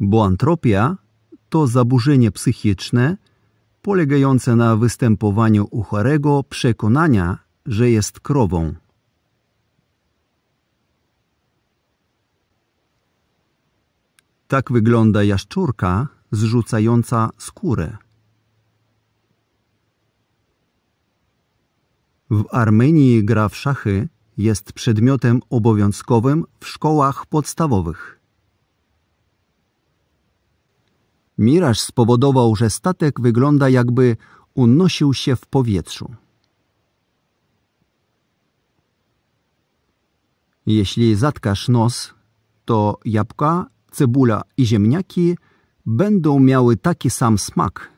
bo antropia to zaburzenie psychiczne polegające na występowaniu u chorego przekonania, że jest krową. Tak wygląda jaszczurka zrzucająca skórę. W Armenii gra w szachy jest przedmiotem obowiązkowym w szkołach podstawowych. Miraż spowodował, że statek wygląda jakby unosił się w powietrzu. Jeśli zatkasz nos, to jabłka, cebula i ziemniaki będą miały taki sam smak –